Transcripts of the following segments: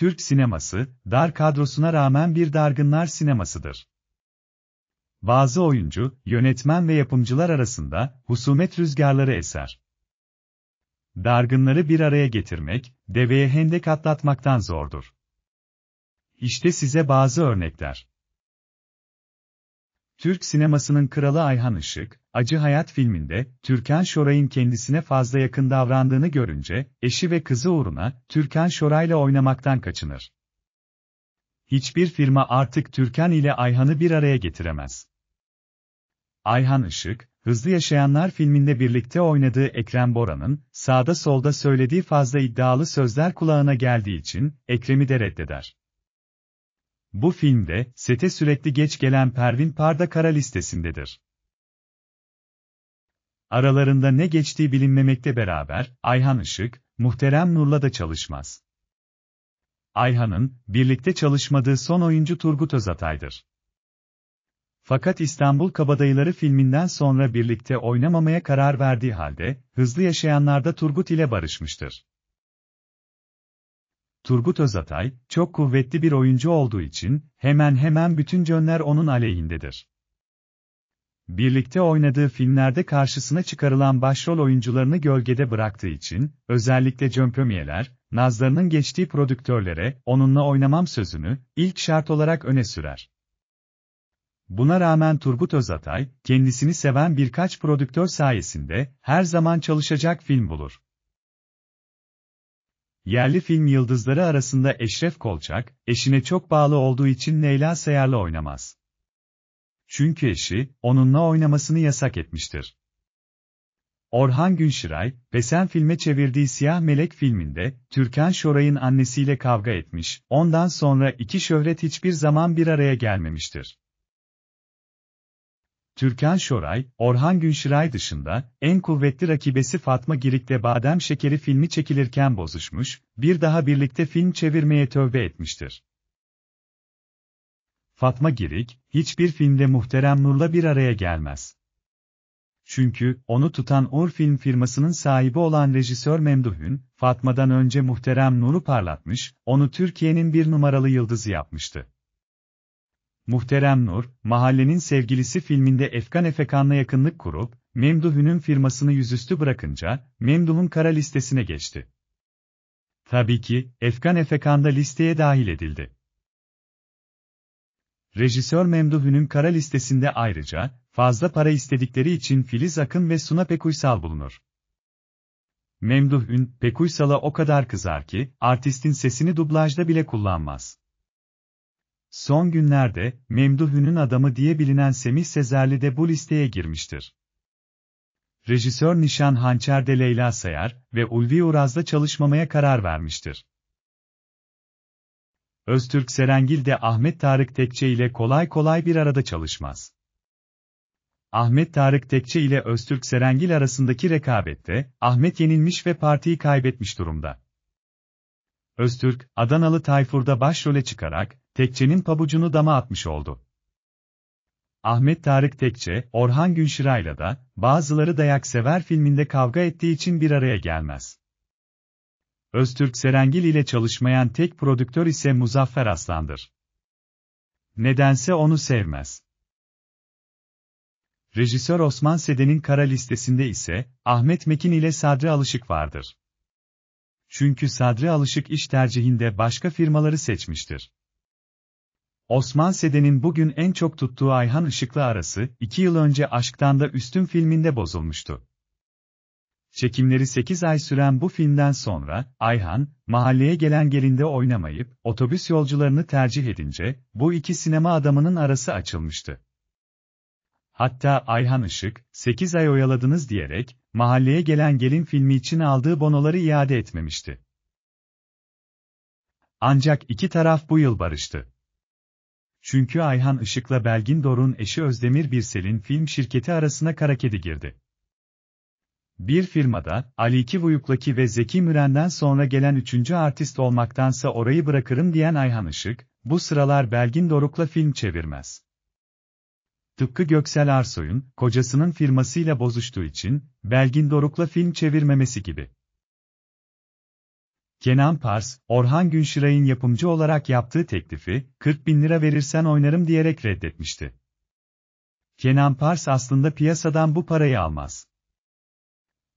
Türk sineması, dar kadrosuna rağmen bir dargınlar sinemasıdır. Bazı oyuncu, yönetmen ve yapımcılar arasında husumet rüzgarları eser. Dargınları bir araya getirmek, deveye hendek atlatmaktan zordur. İşte size bazı örnekler. Türk sinemasının kralı Ayhan Işık, Acı Hayat filminde, Türkan Şoray'ın kendisine fazla yakın davrandığını görünce, eşi ve kızı uğruna, Türkan Şoray'la oynamaktan kaçınır. Hiçbir firma artık Türkan ile Ayhan'ı bir araya getiremez. Ayhan Işık, Hızlı Yaşayanlar filminde birlikte oynadığı Ekrem Bora'nın, sağda solda söylediği fazla iddialı sözler kulağına geldiği için, Ekrem'i de reddeder. Bu filmde, sete sürekli geç gelen Pervin Parda kara listesindedir. Aralarında ne geçtiği bilinmemekte beraber, Ayhan Işık, Muhterem Nur'la da çalışmaz. Ayhan'ın, birlikte çalışmadığı son oyuncu Turgut Özatay'dır. Fakat İstanbul Kabadayıları filminden sonra birlikte oynamamaya karar verdiği halde, Hızlı Yaşayanlar'da Turgut ile barışmıştır. Turgut Özatay, çok kuvvetli bir oyuncu olduğu için, hemen hemen bütün cönler onun aleyhindedir. Birlikte oynadığı filmlerde karşısına çıkarılan başrol oyuncularını gölgede bıraktığı için, özellikle Cömpömiyeler, nazlarının geçtiği prodüktörlere, onunla oynamam sözünü, ilk şart olarak öne sürer. Buna rağmen Turgut Özatay, kendisini seven birkaç prodüktör sayesinde, her zaman çalışacak film bulur. Yerli film yıldızları arasında Eşref Kolçak, eşine çok bağlı olduğu için Leyla Seyar'la oynamaz. Çünkü eşi, onunla oynamasını yasak etmiştir. Orhan Günşiray, Besen filme çevirdiği Siyah Melek filminde, Türkan Şoray'ın annesiyle kavga etmiş, ondan sonra iki şöhret hiçbir zaman bir araya gelmemiştir. Türkan Şoray, Orhan Günşiray dışında, en kuvvetli rakibesi Fatma Girik'te Badem Şekeri filmi çekilirken bozuşmuş, bir daha birlikte film çevirmeye tövbe etmiştir. Fatma Girik, hiçbir filmde Muhterem Nur'la bir araya gelmez. Çünkü, onu tutan Or Film firmasının sahibi olan rejisör Memduh'ün, Fatma'dan önce Muhterem Nur'u parlatmış, onu Türkiye'nin bir numaralı yıldızı yapmıştı. Muhterem Nur, Mahallenin Sevgilisi filminde Efkan Efekan'la yakınlık kurup, Memduh'ünün firmasını yüzüstü bırakınca, Memduh'un kara listesine geçti. Tabii ki, Efkan Efekan da listeye dahil edildi. Rejisör Memduh'ünün kara listesinde ayrıca, fazla para istedikleri için Filiz Akın ve Suna Pekuysal bulunur. Memduhun, Pekuysal'a o kadar kızar ki, artistin sesini dublajda bile kullanmaz. Son günlerde, Memduh'ünün adamı diye bilinen Semih Sezerli de bu listeye girmiştir. Rejisör Nişan Hançer de Leyla Sayar ve Ulvi Uraz'da çalışmamaya karar vermiştir. Öztürk Serengil de Ahmet Tarık Tekçe ile kolay kolay bir arada çalışmaz. Ahmet Tarık Tekçe ile Öztürk Serengil arasındaki rekabette, Ahmet yenilmiş ve partiyi kaybetmiş durumda. Öztürk, Adanalı Tayfur'da başrole çıkarak, Tekçe'nin pabucunu dama atmış oldu. Ahmet Tarık Tekçe, Orhan Günşiray'la da, bazıları dayak sever filminde kavga ettiği için bir araya gelmez. Öztürk Serengil ile çalışmayan tek prodüktör ise Muzaffer Aslan'dır. Nedense onu sevmez. Rejisör Osman Seden'in kara listesinde ise, Ahmet Mekin ile Sadri Alışık vardır. Çünkü Sadri Alışık iş tercihinde başka firmaları seçmiştir. Osman Seden'in bugün en çok tuttuğu Ayhan Işıklı arası, iki yıl önce Aşktan da Üstün filminde bozulmuştu. Çekimleri 8 ay süren bu filmden sonra, Ayhan, mahalleye gelen gelinde oynamayıp, otobüs yolcularını tercih edince, bu iki sinema adamının arası açılmıştı. Hatta Ayhan Işık, 8 ay oyaladınız diyerek, mahalleye gelen gelin filmi için aldığı bonoları iade etmemişti. Ancak iki taraf bu yıl barıştı. Çünkü Ayhan Işık'la Belgin Dorun eşi Özdemir Birsel'in film şirketi arasına kara kedi girdi. Bir firmada, Ali Kivuyuklaki ve Zeki Müren'den sonra gelen üçüncü artist olmaktansa orayı bırakırım diyen Ayhan Işık, bu sıralar Belgin Doruk'la film çevirmez. Tıpkı Göksel Arsoy'un, kocasının firmasıyla bozuştuğu için, Belgin Doruk'la film çevirmemesi gibi. Kenan Pars, Orhan Günşiray'ın yapımcı olarak yaptığı teklifi, 40 bin lira verirsen oynarım diyerek reddetmişti. Kenan Pars aslında piyasadan bu parayı almaz.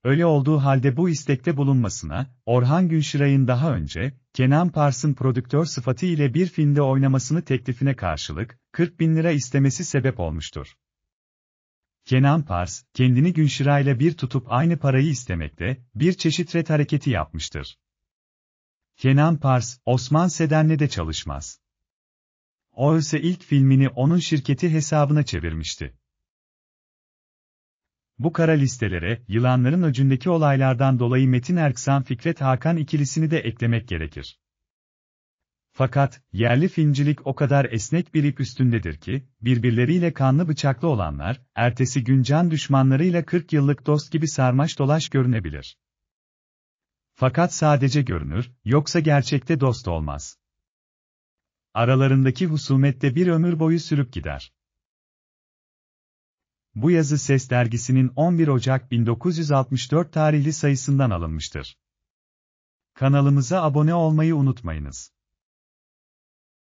Öyle olduğu halde bu istekte bulunmasına, Orhan Günşiray'ın daha önce, Kenan Pars'ın prodüktör sıfatı ile bir filmde oynamasını teklifine karşılık, 40 bin lira istemesi sebep olmuştur. Kenan Pars, kendini Günşiray'la bir tutup aynı parayı istemekte, bir çeşit ret hareketi yapmıştır. Kenan Pars, Osman Seden'le de çalışmaz. Oysa ilk filmini onun şirketi hesabına çevirmişti. Bu kara listelere, yılanların öcündeki olaylardan dolayı Metin Erksan Fikret Hakan ikilisini de eklemek gerekir. Fakat, yerli filmcilik o kadar esnek bir ip üstündedir ki, birbirleriyle kanlı bıçaklı olanlar, ertesi gün can düşmanlarıyla 40 yıllık dost gibi sarmaş dolaş görünebilir. Fakat sadece görünür, yoksa gerçekte dost olmaz. Aralarındaki husumette bir ömür boyu sürüp gider. Bu yazı Ses dergisinin 11 Ocak 1964 tarihli sayısından alınmıştır. Kanalımıza abone olmayı unutmayınız.